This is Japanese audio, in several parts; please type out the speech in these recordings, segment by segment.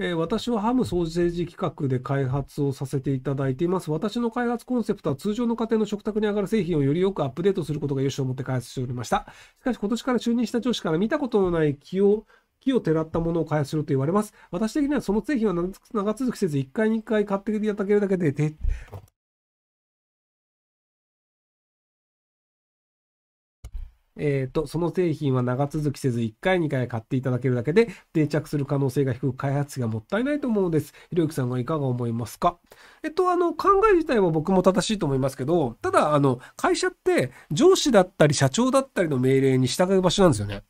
えー、私はハムソーセージ企画で開発をさせていただいています。私の開発コンセプトは通常の家庭の食卓に上がる製品をよりよくアップデートすることが良しと思って開発しておりました。しかし今年から就任した上司から見たことのない気を木をてらったものを開発すると言われます。私的にはその製品は長続きせず、1回2回買っていただけるだけで、えっ、ー、と、その製品は長続きせず1回2回買っていただけるだけで定着する可能性が低く開発費がもったいないと思うのです。ひろゆきさんはいかが思いますかえっと、あの、考え自体は僕も正しいと思いますけど、ただ、あの、会社って上司だったり社長だったりの命令に従う場所なんですよね。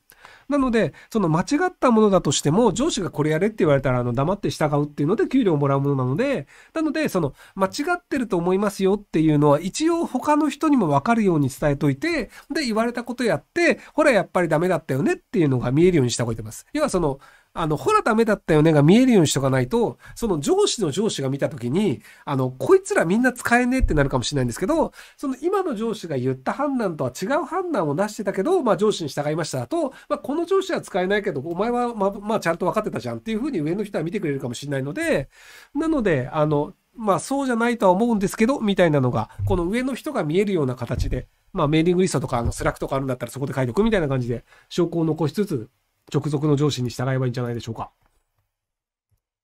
なので、その間違ったものだとしても、上司がこれやれって言われたら、あの、黙って従うっていうので、給料をもらうものなので、なので、その、間違ってると思いますよっていうのは、一応他の人にもわかるように伝えといて、で、言われたことやって、ほら、やっぱりダメだったよねっていうのが見えるようにした方がいいます。要は、その、あの、ほらダメだったよねが見えるようにしとかないと、その上司の上司が見たときに、あの、こいつらみんな使えねえってなるかもしれないんですけど、その今の上司が言った判断とは違う判断を出してたけど、まあ上司に従いましたと、まあこの上司は使えないけど、お前はま、まあちゃんと分かってたじゃんっていうふうに上の人は見てくれるかもしれないので、なので、あの、まあそうじゃないとは思うんですけど、みたいなのが、この上の人が見えるような形で、まあメーリングリストとか、あの、スラックとかあるんだったらそこで書いとくみたいな感じで、証拠を残しつつ、直属の上司に従えばいいんじゃないでしょうか。